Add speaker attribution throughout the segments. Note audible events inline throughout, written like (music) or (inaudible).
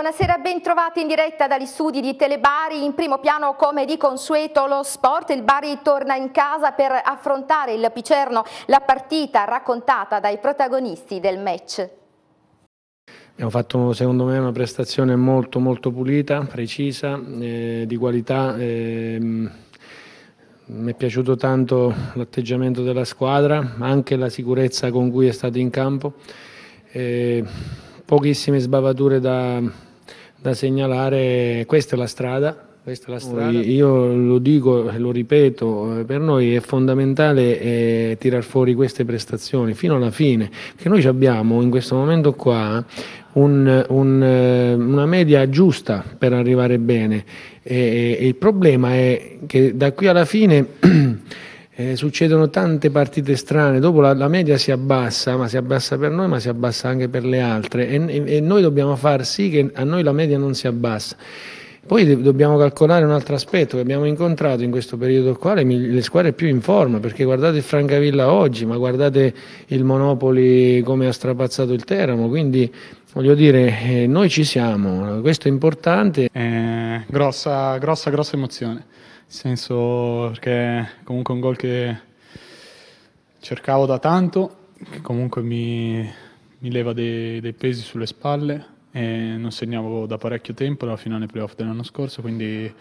Speaker 1: Buonasera, ben trovati in diretta dagli studi di Telebari. In primo piano, come di consueto, lo sport. Il Bari torna in casa per affrontare il Picerno, la partita raccontata dai protagonisti del match.
Speaker 2: Abbiamo fatto secondo me una prestazione molto molto pulita, precisa, eh, di qualità. Eh, mi è piaciuto tanto l'atteggiamento della squadra, anche la sicurezza con cui è stato in campo. Eh, pochissime sbavature da, da segnalare questa è la strada. È la strada. Io lo dico e lo ripeto, eh, per noi è fondamentale eh, tirar fuori queste prestazioni fino alla fine, perché noi abbiamo in questo momento qua un, un, eh, una media giusta per arrivare bene e, e il problema è che da qui alla fine (clears throat) eh, succedono tante partite strane, dopo la, la, media si abbassa, ma si abbassa per noi, ma si abbassa anche per le altre e, e, e noi dobbiamo far sì che a noi la media non si abbassa. Poi dobbiamo calcolare un altro aspetto che abbiamo incontrato in questo periodo qua, le, le squadre più in forma, perché guardate il Francavilla oggi, ma guardate il Monopoli come ha strapazzato il Teramo, quindi voglio dire, eh, noi ci
Speaker 3: siamo, questo è importante. Eh, grossa, grossa, grossa emozione senso perché comunque è un gol che cercavo da tanto, che comunque mi, mi leva dei, dei, pesi sulle spalle e non segnavo da parecchio tempo, dalla finale playoff dell'anno scorso, quindi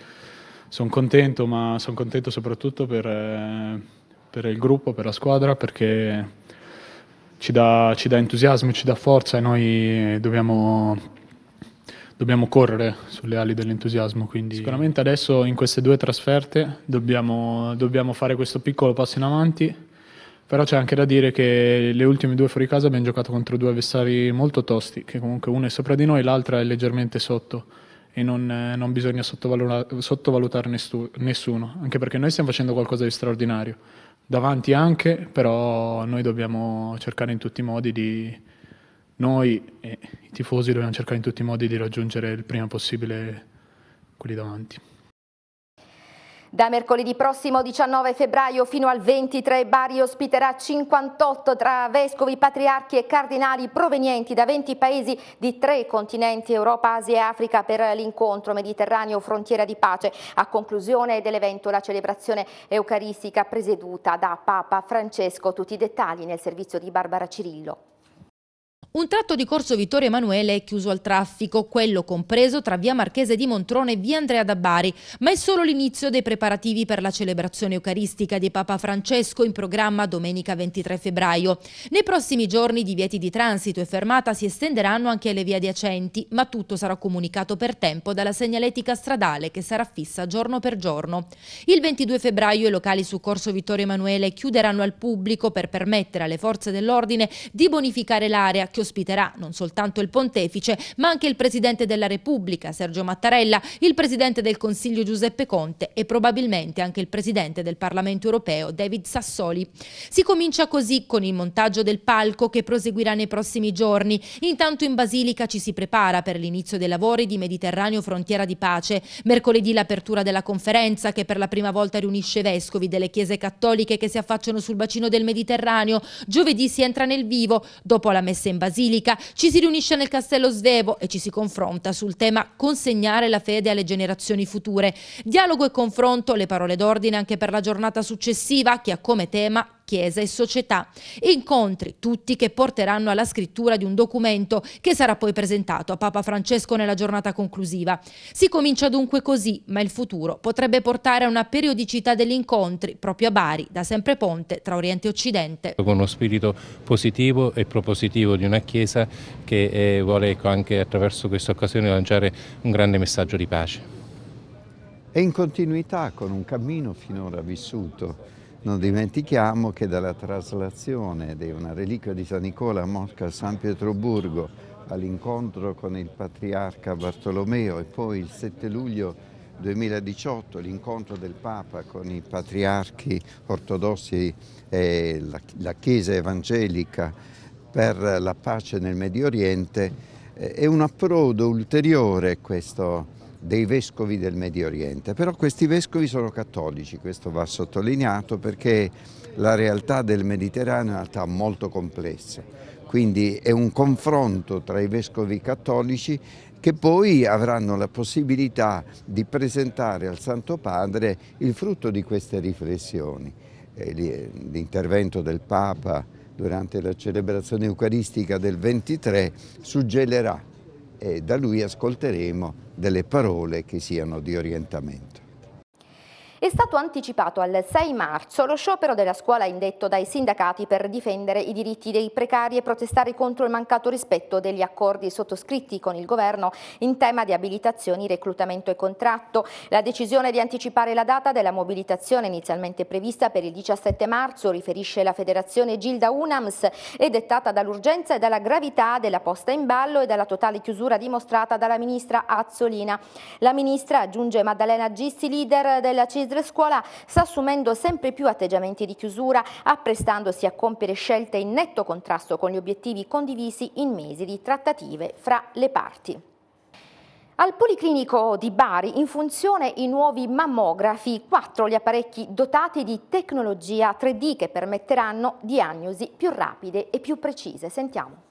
Speaker 3: sono contento, ma sono contento soprattutto per, eh, per, il gruppo, per la squadra, perché ci dà, ci dà entusiasmo, ci dà forza e noi dobbiamo dobbiamo correre sulle ali dell'entusiasmo. Quindi sicuramente adesso in queste due trasferte dobbiamo, dobbiamo, fare questo piccolo passo in avanti. Però c'è anche da dire che le ultime due fuori casa abbiamo giocato contro due avversari molto tosti, che comunque uno è sopra di noi, l'altra è leggermente sotto e non, non bisogna sottovalutare, sottovalutare nessu, nessuno, anche perché noi stiamo facendo qualcosa di straordinario. Davanti anche, però noi dobbiamo cercare in tutti i modi di, noi e i tifosi dobbiamo cercare in tutti i modi di raggiungere il prima possibile quelli davanti.
Speaker 1: Da mercoledì prossimo 19 febbraio fino al 23 Bari ospiterà 58 tra vescovi, patriarchi e cardinali provenienti da 20 paesi di tre continenti Europa, Asia e Africa per l'incontro Mediterraneo Frontiera di Pace. A conclusione dell'evento la celebrazione eucaristica presieduta da Papa Francesco. Tutti i dettagli nel servizio di Barbara Cirillo.
Speaker 4: Un tratto di corso Vittorio Emanuele è chiuso al traffico, quello compreso tra via Marchese di Montrone e via Andrea da Bari, ma è solo l'inizio dei preparativi per la celebrazione eucaristica di Papa Francesco in programma domenica 23 febbraio. Nei prossimi giorni divieti di transito e fermata si estenderanno anche alle vie adiacenti, ma tutto sarà comunicato per tempo dalla segnaletica stradale che sarà fissa giorno per giorno. Il 22 febbraio i locali su corso Vittorio Emanuele chiuderanno al pubblico per permettere alle forze dell'ordine di bonificare l'area che ospiterà non soltanto il pontefice, ma anche il presidente della Repubblica Sergio Mattarella, il presidente del Consiglio Giuseppe Conte e probabilmente anche il presidente del Parlamento europeo David Sassoli. Si comincia così con il montaggio del palco che proseguirà nei prossimi giorni. Intanto in Basilica ci si prepara per l'inizio dei lavori di Mediterraneo Frontiera di Pace. Mercoledì l'apertura della conferenza che per la prima volta riunisce i vescovi delle chiese cattoliche che si affacciano sul bacino del Mediterraneo. Giovedì si entra nel vivo dopo la messa in Basilica Basilica, ci si riunisce nel Castello Svevo e ci si confronta sul tema consegnare la fede alle generazioni future. Dialogo e confronto, le parole d'ordine anche per la giornata successiva che ha come tema Chiesa e società. Incontri tutti che porteranno alla scrittura di un documento che sarà poi presentato a Papa Francesco nella giornata conclusiva. Si comincia dunque così, ma il futuro potrebbe portare a una periodicità degli incontri proprio a Bari, da sempre ponte tra Oriente e Occidente.
Speaker 2: Con uno spirito positivo e propositivo di una Chiesa che eh, vuole ecco, anche attraverso questa occasione lanciare un grande messaggio di pace.
Speaker 5: È in continuità con un cammino finora vissuto non dimentichiamo che dalla traslazione di una reliquia di San Nicola a Mosca a San Pietroburgo all'incontro con il patriarca Bartolomeo e poi il 7 luglio 2018 l'incontro del Papa con i patriarchi ortodossi e la, Chiesa evangelica per la pace nel Medio Oriente eh, è un approdo ulteriore questo dei vescovi del Medio Oriente, però questi vescovi sono cattolici, questo va sottolineato perché la realtà del Mediterraneo è una realtà molto complessa, quindi è un confronto tra i vescovi cattolici che poi avranno la possibilità di presentare al Santo Padre il frutto di queste riflessioni. Eh, eh, l'intervento del Papa durante la celebrazione eucaristica del 23 suggerirà e da lui ascolteremo delle parole che siano di orientamento.
Speaker 1: È stato anticipato al 6 marzo lo sciopero della scuola indetto dai sindacati per difendere i diritti dei precari e protestare contro il mancato rispetto degli accordi sottoscritti con il governo in tema di abilitazioni, reclutamento e contratto. La decisione di anticipare la data della mobilitazione inizialmente prevista per il 17 marzo, riferisce la federazione Gilda Unams, è dettata dall'urgenza e dalla gravità della posta in ballo e dalla totale chiusura dimostrata dalla ministra Azzolina. La ministra aggiunge Maddalena Gissi, leader della CIS Ministro Scuola sta assumendo sempre più atteggiamenti di chiusura, apprestandosi a compiere scelte in netto contrasto con gli obiettivi condivisi in mesi di trattative fra le parti. Al Policlinico di Bari in funzione i nuovi mammografi, quattro gli apparecchi dotati di tecnologia 3D che permetteranno diagnosi più rapide e più precise. Sentiamo.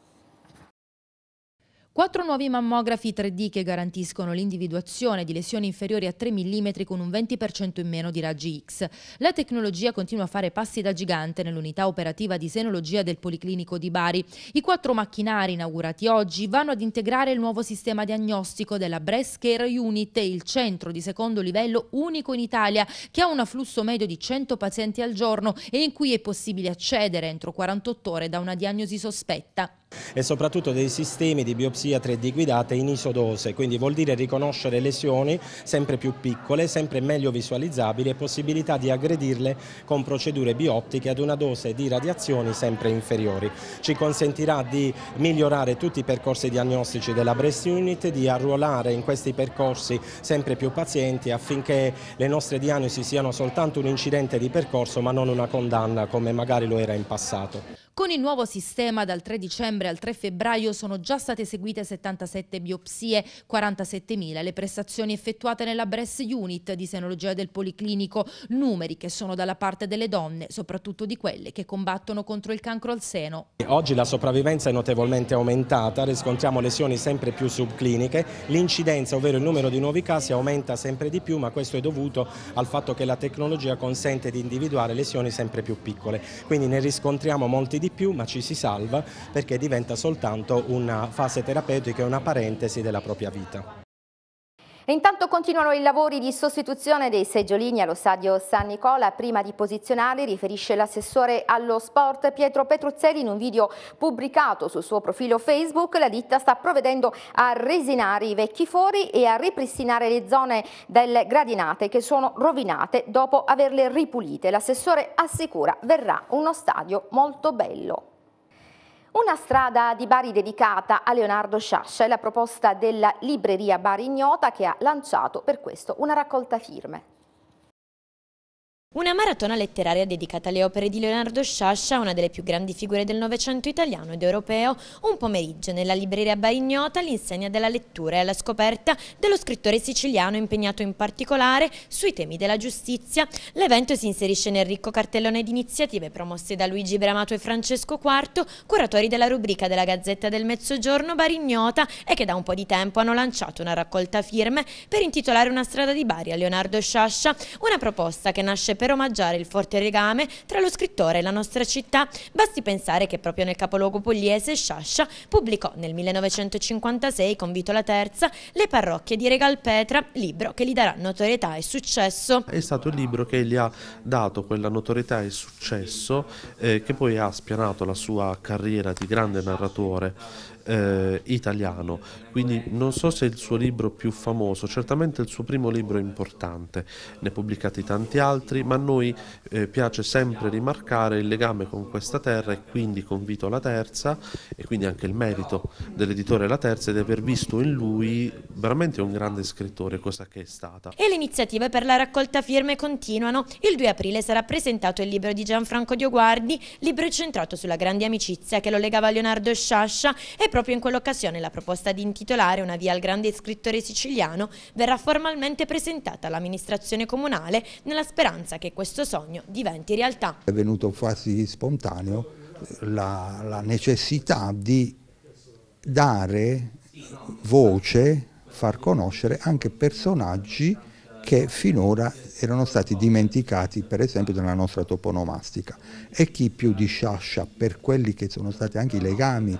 Speaker 4: Quattro nuovi mammografi 3D che garantiscono l'individuazione di lesioni inferiori a 3 mm con un 20% in meno di raggi X. La tecnologia continua a fare passi da gigante nell'unità operativa di senologia del Policlinico di Bari. I quattro macchinari inaugurati oggi vanno ad integrare il nuovo sistema diagnostico della Breast Care Unit, il centro di secondo livello unico in Italia che ha un afflusso medio di 100 pazienti al giorno e in cui è possibile accedere entro 48 ore da una diagnosi sospetta
Speaker 6: e soprattutto dei sistemi di biopsia 3D guidate in isodose, quindi vuol dire riconoscere lesioni sempre più piccole, sempre meglio visualizzabili e possibilità di aggredirle con procedure bioptiche ad una dose di radiazioni sempre inferiori. Ci consentirà di migliorare tutti i percorsi diagnostici della Breast Unit, di arruolare in questi percorsi sempre più pazienti affinché le nostre diagnosi siano soltanto un incidente di percorso ma non una condanna come magari lo era in passato.
Speaker 4: Con il nuovo sistema dal 3 dicembre al 3 febbraio sono già state eseguite 77 biopsie, 47.000 le prestazioni effettuate nella Breast Unit di senologia del Policlinico, numeri che sono dalla parte delle donne, soprattutto di quelle che combattono contro il cancro al seno.
Speaker 6: Oggi la sopravvivenza è notevolmente aumentata, riscontriamo lesioni sempre più subcliniche, l'incidenza ovvero il numero di nuovi casi aumenta sempre di più ma questo è dovuto al fatto che la tecnologia consente di individuare lesioni sempre più piccole, quindi ne riscontriamo molti di di più ma ci si salva perché diventa soltanto una fase terapeutica e una parentesi della propria vita.
Speaker 1: E intanto continuano i lavori di sostituzione dei seggiolini allo stadio San Nicola. Prima di posizionarli, riferisce l'assessore allo sport Pietro Petruzzelli in un video pubblicato sul suo profilo Facebook. La ditta sta provvedendo a resinare i vecchi fori e a ripristinare le zone delle gradinate che sono rovinate dopo averle ripulite. L'assessore assicura verrà uno stadio molto bello. Una strada di Bari dedicata a Leonardo Sciascia è la proposta della libreria Bari Ignota che ha lanciato per questo una raccolta firme.
Speaker 7: Una maratona letteraria dedicata alle opere di Leonardo Sciascia, una delle più grandi figure del Novecento italiano ed europeo, un pomeriggio nella libreria Barignota all'insegna della lettura e alla scoperta dello scrittore siciliano impegnato in particolare sui temi della giustizia. L'evento si inserisce nel ricco cartellone di iniziative promosse da Luigi Bramato e Francesco IV, curatori della rubrica della Gazzetta del Mezzogiorno Barignota e che da un po' di tempo hanno lanciato una raccolta firme per intitolare una strada di Bari a Leonardo Sciascia, una proposta che nasce per per omaggiare il forte legame tra lo scrittore e la nostra città. Basti pensare che proprio nel capoluogo pugliese Sciascia pubblicò nel 1956 con Vito la Terza Le parrocchie di Regal Petra, libro che gli darà notorietà e successo. È
Speaker 6: stato il libro che gli ha dato quella notorietà e successo eh, che poi ha spianato la sua carriera di grande narratore eh, italiano, quindi non so se è il suo libro più famoso, certamente il suo primo libro è importante, ne ha pubblicati tanti altri, ma a noi eh, piace sempre rimarcare il legame con questa terra e quindi con Vito La Terza e quindi anche il merito dell'editore La Terza di aver visto in lui veramente un grande scrittore, cosa che è stata.
Speaker 7: E le iniziative per la raccolta firme continuano. Il 2 aprile sarà presentato il libro di Gianfranco Dioguardi, libro centrato sulla grande amicizia che lo legava a Leonardo Sciascia e Proprio in quell'occasione la proposta di intitolare una via al grande scrittore siciliano verrà formalmente presentata all'amministrazione comunale nella speranza che questo sogno diventi realtà.
Speaker 5: È venuto quasi spontaneo la, la necessità di dare voce, far conoscere anche personaggi che finora erano stati dimenticati per esempio dalla nostra toponomastica e chi più di Sciascia per quelli che sono stati anche i legami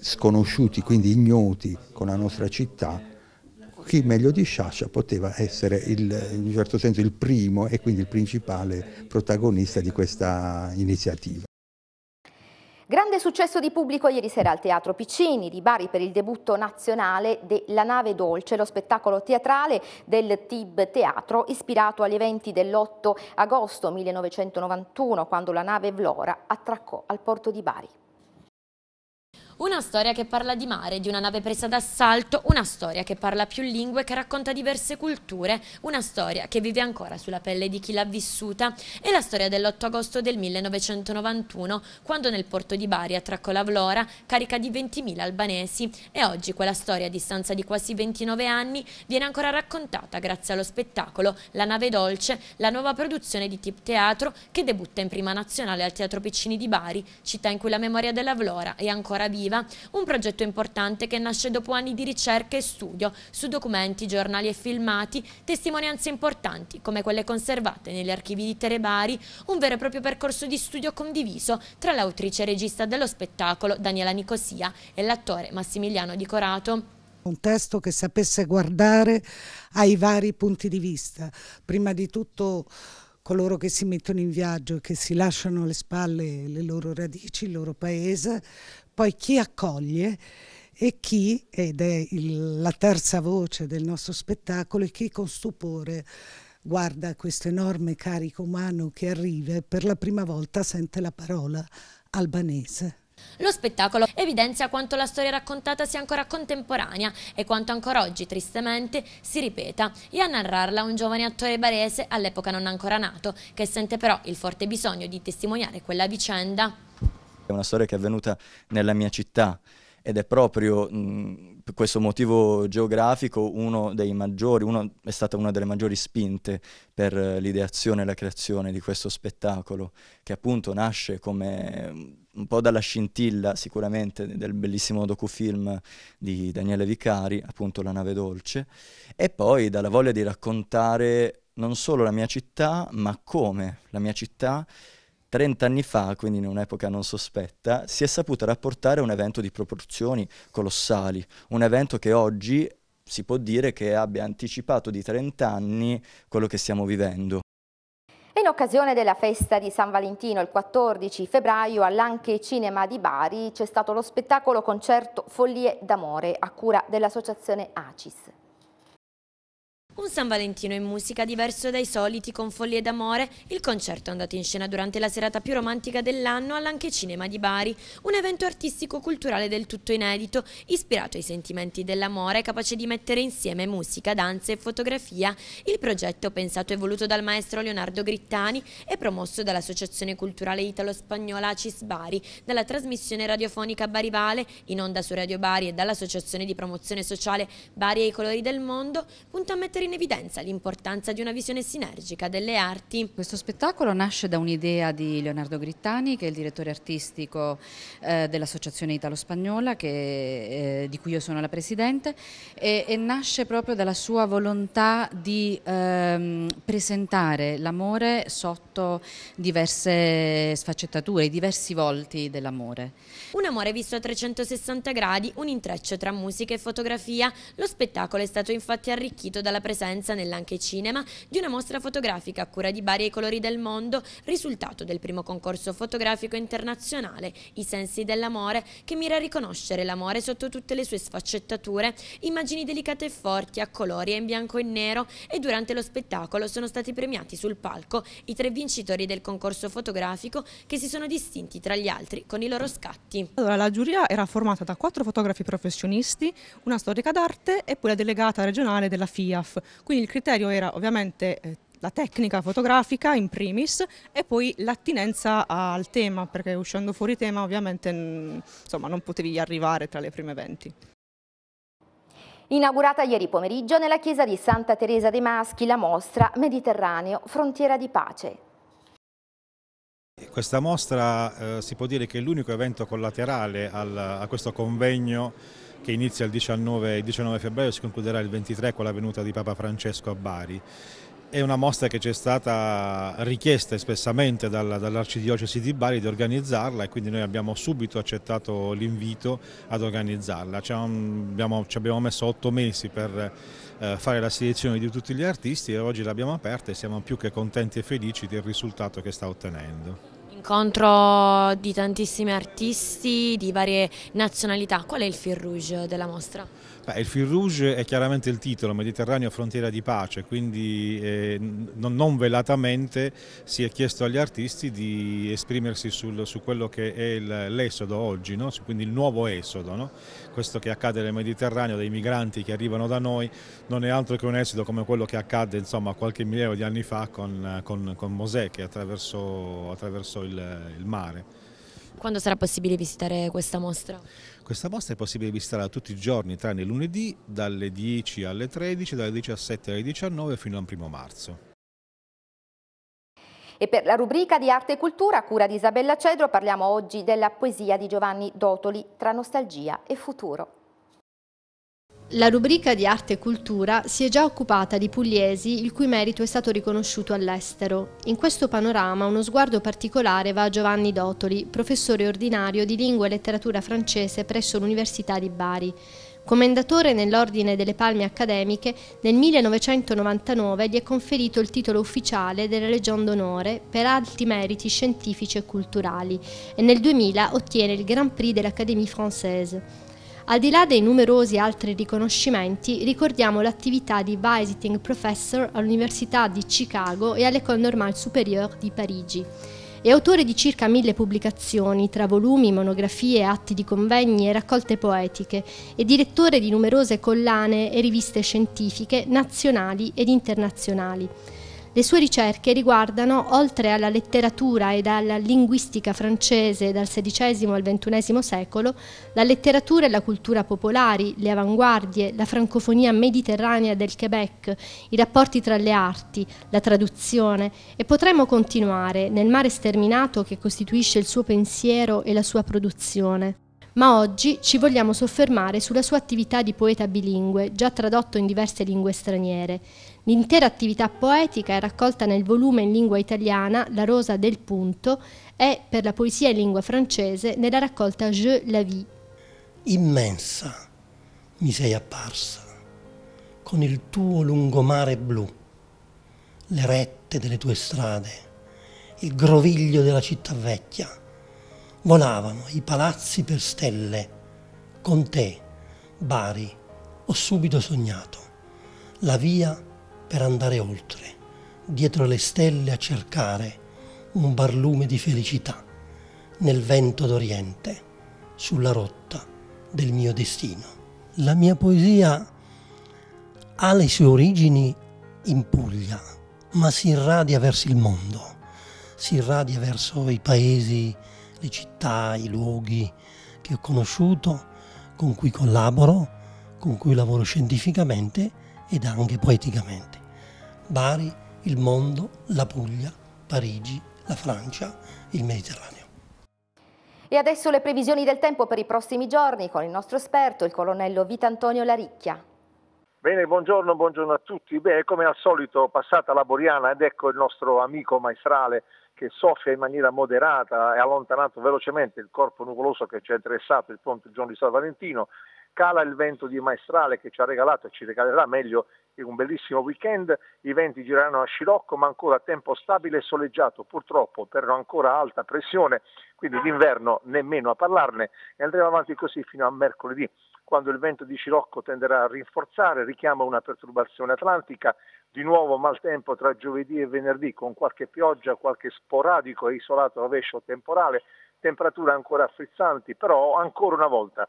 Speaker 5: sconosciuti, quindi ignoti con la nostra città, chi meglio di Sciascia poteva essere il, in un certo senso il primo e quindi il principale protagonista di questa iniziativa.
Speaker 1: Grande successo di pubblico ieri sera al Teatro Piccini di Bari per il debutto nazionale della Nave Dolce, lo spettacolo teatrale del TIB Teatro ispirato agli eventi dell'8 agosto 1991 quando la nave Vlora attraccò al porto di Bari.
Speaker 7: Una storia che parla di mare, di una nave presa d'assalto, una storia che parla più lingue, che racconta diverse culture, una storia che vive ancora sulla pelle di chi l'ha vissuta, è la storia dell'8 agosto del 1991, quando nel porto di Bari attraccò la Vlora, carica di 20.000 albanesi, e oggi quella storia, a distanza di quasi 29 anni, viene ancora raccontata grazie allo spettacolo La nave dolce, la nuova produzione di Tip Teatro che debutta in prima nazionale al Teatro Piccini di Bari, città in cui la memoria della Vlora è ancora viva educativa, un progetto importante che nasce dopo anni di ricerca e studio su documenti, giornali e filmati, testimonianze importanti come quelle conservate negli archivi di Terebari, un vero e proprio percorso di studio condiviso tra l'autrice e regista dello spettacolo Daniela Nicosia e l'attore Massimiliano Di Corato
Speaker 8: un testo che sapesse guardare ai vari punti di vista, prima di tutto coloro che si mettono in viaggio, che si lasciano alle spalle le loro radici, il loro paese, poi chi accoglie e chi, ed è il, la terza voce del nostro spettacolo, e chi con stupore guarda questo enorme carico umano che arriva e per la prima volta sente la parola albanese.
Speaker 7: Lo spettacolo evidenzia quanto la storia raccontata sia ancora contemporanea e quanto ancora oggi, tristemente, si ripeta. E a narrarla un giovane attore barese, all'epoca non ancora nato, che sente però il forte bisogno di testimoniare quella vicenda
Speaker 4: è una storia che è avvenuta nella mia città ed è proprio mh, per questo motivo geografico uno dei maggiori, uno, è stata una delle maggiori spinte per l'ideazione e la creazione di questo spettacolo, che appunto nasce come un po' dalla scintilla sicuramente del bellissimo docufilm di Daniele Vicari, appunto La nave dolce, e poi dalla voglia di raccontare non solo la mia città, ma come la mia città 30 anni fa, quindi in un'epoca non sospetta, si è saputa rapportare un evento di proporzioni colossali, un evento che oggi si può dire che abbia anticipato di 30 anni quello che stiamo vivendo.
Speaker 1: In occasione della festa di San Valentino il 14 febbraio all'Anche Cinema di Bari c'è stato lo spettacolo concerto Follie d'amore a cura dell'associazione ACIS.
Speaker 7: Un San Valentino in musica diverso dai soliti con Follie d'Amore, il concerto è andato in scena durante la serata più romantica dell'anno all'Anche Cinema di Bari, un evento artistico-culturale del tutto inedito, ispirato ai sentimenti dell'amore, capace di mettere insieme musica, danza e fotografia. Il progetto, pensato e voluto dal maestro Leonardo Grittani, è promosso dall'Associazione Culturale Italo-Spagnola Acis Bari, dalla trasmissione radiofonica Barivale, in onda su Radio Bari e dall'Associazione di Promozione Sociale Bari e i Colori del Mondo, punta a mettere in evidenza l'importanza di una visione sinergica delle arti. Questo spettacolo nasce da un'idea di Leonardo Grittani, che è il direttore artistico eh,
Speaker 4: dell'Associazione Italo-Spagnola, eh, di cui io sono la presidente, e, e nasce proprio dalla sua volontà di ehm, presentare l'amore sotto diverse sfaccettature, i diversi volti dell'amore.
Speaker 7: Un amore visto a 360 gradi, un intreccio tra musica e fotografia. Lo spettacolo è stato infatti arricchito dalla presenza presenza nell'Anche Cinema di una mostra fotografica a cura di Bari e i colori del mondo, risultato del primo concorso fotografico internazionale I sensi dell'amore, che mira a riconoscere l'amore sotto tutte le sue sfaccettature, immagini delicate e forti, a colori in bianco e nero e durante lo spettacolo sono stati premiati sul palco i tre vincitori del concorso fotografico che si sono distinti tra gli altri con i loro scatti. Allora, la giuria era formata da quattro fotografi professionisti, una storica d'arte e poi la delegata regionale della FIAF. Quindi il criterio era ovviamente eh, la tecnica fotografica in primis e poi l'attinenza al tema, perché uscendo fuori tema ovviamente mm, insomma, non potevi arrivare tra le prime 20.
Speaker 1: Inaugurata ieri pomeriggio nella chiesa di Santa Teresa dei Maschi la mostra Mediterraneo, frontiera di pace,
Speaker 9: questa mostra eh, si può dire che è l'unico evento collaterale al, a questo convegno che inizia il 19, il 19 febbraio e si concluderà il 23 con la venuta di Papa Francesco a Bari. È una mostra che ci è stata richiesta espressamente dall'Arcidiocesi di Bari di organizzarla e quindi noi abbiamo subito accettato l'invito ad organizzarla. Ci abbiamo, ci abbiamo messo otto mesi per eh, fare la selezione di tutti gli artisti e oggi l'abbiamo aperta e siamo più che contenti e felici del risultato che sta ottenendo.
Speaker 7: Incontro di tantissimi artisti di varie nazionalità. Qual è il fil rouge della mostra?
Speaker 9: Beh, il Fil Rouge è chiaramente il titolo, Mediterraneo frontiera di pace, quindi eh, non, velatamente si è chiesto agli artisti di esprimersi sul, su quello che è l'esodo oggi, no? quindi il nuovo esodo, no? questo che accade nel Mediterraneo, dei migranti che arrivano da noi, non è altro che un esodo come quello che accadde insomma, qualche migliaio di anni fa con, con, con Mosè che attraversò, attraversò il, il mare.
Speaker 7: Quando sarà possibile visitare questa mostra?
Speaker 9: Questa mostra è possibile visitarla tutti i giorni, tranne lunedì, dalle 10 alle 13, dalle 17 alle 19 fino al 1 marzo.
Speaker 1: E per la rubrica di arte e cultura, a cura di Isabella Cedro, parliamo oggi della poesia di Giovanni Dotoli tra nostalgia e futuro.
Speaker 10: La rubrica di arte e cultura si è già occupata di pugliesi il cui merito è stato riconosciuto all'estero. In questo panorama uno sguardo particolare va a Giovanni Dotoli, professore ordinario di lingua e letteratura francese presso l'Università di Bari. Commendatore nell'Ordine delle Palme Accademiche, nel 1999 gli è conferito il titolo ufficiale della Legion d'Onore per alti meriti scientifici e culturali e nel 2000 ottiene il Grand Prix dell'Académie Française. Al di là dei numerosi altri riconoscimenti, ricordiamo l'attività di Visiting Professor all'Università di Chicago e all'École Normale Supérieure di Parigi. È autore di circa mille pubblicazioni, tra volumi, monografie, atti di convegni e raccolte poetiche, e direttore di numerose collane e riviste scientifiche nazionali ed internazionali. Le sue ricerche riguardano, oltre alla letteratura ed alla linguistica francese dal XVI al XXI secolo, la letteratura e la cultura popolari, le avanguardie, la francofonia mediterranea del Quebec, i rapporti tra le arti, la traduzione e potremmo continuare nel mare sterminato che costituisce il suo pensiero e la sua produzione ma oggi ci vogliamo soffermare sulla sua attività di poeta bilingue, già tradotto in diverse lingue straniere. L'intera attività poetica è raccolta nel volume in lingua italiana La rosa del punto e per la poesia in lingua francese nella raccolta Je la vie.
Speaker 8: Immensa mi sei apparsa con il tuo lungomare blu, le rette delle tue strade, il groviglio della città vecchia. Volavano i palazzi per stelle. Con te, Bari, ho subito sognato. La via per andare oltre, dietro le stelle a cercare un barlume di felicità nel vento d'Oriente, sulla rotta del mio destino. La mia poesia ha le sue origini in Puglia, ma si irradia verso il mondo, si irradia verso i paesi, le città, i luoghi che ho conosciuto, con cui collaboro, con cui lavoro scientificamente ed anche poeticamente. Bari, il mondo, la Puglia, Parigi, la Francia, il Mediterraneo.
Speaker 1: E adesso le previsioni del tempo per i prossimi giorni con il nostro esperto, il colonnello Vitantonio Laricchia.
Speaker 8: Bene,
Speaker 11: buongiorno, buongiorno a tutti. Beh, come al solito passata la Boriana ed ecco il nostro amico maestrale che soffia in maniera moderata e allontanato velocemente il corpo nuvoloso che ci ha interessato il ponte Giorno di San Valentino cala il vento di maestrale che ci ha regalato e ci regalerà meglio in un bellissimo weekend, i venti gireranno a scirocco ma ancora a tempo stabile e soleggiato purtroppo per ancora alta pressione, quindi d'inverno nemmeno a parlarne e andremo avanti così fino a mercoledì quando il vento di Scirocco tenderà a rinforzare, richiama una perturbazione atlantica, di nuovo maltempo tra giovedì e venerdì con qualche pioggia, qualche sporadico e isolato rovescio temporale, temperature ancora frizzanti, però ancora una volta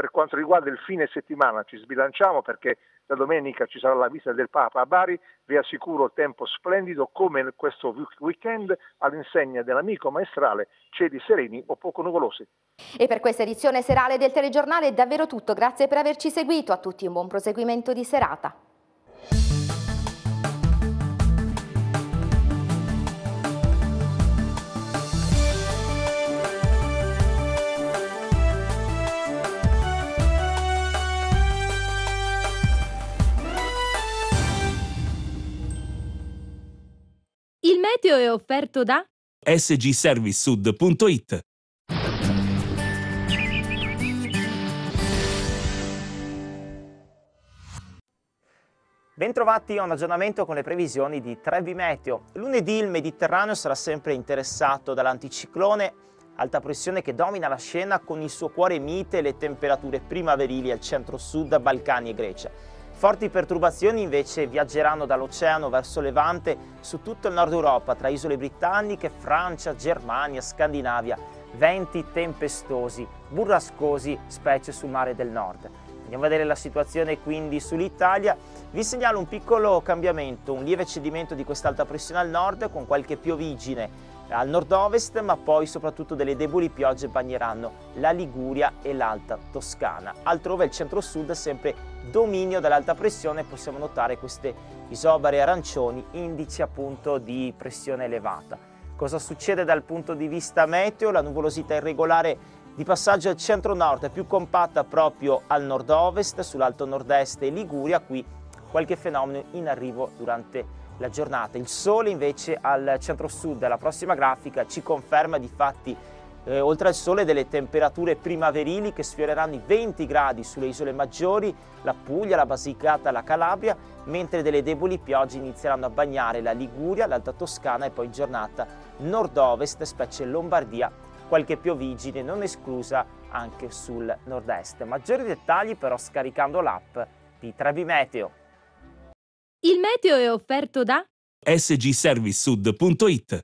Speaker 11: per quanto riguarda il fine settimana ci sbilanciamo perché la domenica ci sarà la visita del Papa a Bari, vi assicuro tempo splendido come questo weekend all'insegna dell'amico maestrale Cedi sereni o poco nuvolosi.
Speaker 1: E per questa edizione serale del telegiornale è davvero tutto, grazie per averci seguito, a tutti un buon proseguimento di serata.
Speaker 4: spazio è offerto da
Speaker 12: sgservicesud.it Bentrovati a un aggiornamento con le previsioni di Trevi Meteo. Lunedì il Mediterraneo sarà sempre interessato dall'anticiclone, alta pressione che domina la scena con il suo cuore mite e le temperature primaverili al centro-sud, Balcani e Grecia. Forti perturbazioni invece viaggeranno dall'oceano verso Levante su tutto il nord Europa, tra isole britanniche, Francia, Germania, Scandinavia. Venti tempestosi, burrascosi, specie sul mare del nord. Andiamo a vedere la situazione quindi sull'Italia. Vi segnalo un piccolo cambiamento, un lieve cedimento di quest'alta pressione al nord con qualche piovigine al nord-ovest, ma poi soprattutto delle deboli piogge bagneranno la Liguria e l'Alta Toscana. Altrove il centro-sud sempre dominio dell'alta pressione possiamo notare queste isobare arancioni, indici appunto di pressione elevata. Cosa succede dal punto di vista meteo? La nuvolosità irregolare di passaggio al centro-nord è più compatta proprio al nord-ovest, sull'alto nord-est e Liguria, qui qualche fenomeno in arrivo durante la giornata. Il sole invece al centro-sud della prossima grafica ci conferma di fatti eh, oltre al sole delle temperature primaverili che sfioreranno i 20 gradi sulle isole maggiori, la Puglia, la Basilicata, la Calabria, mentre delle deboli piogge inizieranno a bagnare la Liguria, l'Alta Toscana e poi in giornata nord-ovest, specie Lombardia, qualche piovigine non esclusa anche sul nord-est. Maggiori dettagli però scaricando l'app di Trebi Meteo. Il
Speaker 4: meteo è offerto da
Speaker 11: sgservicesud.it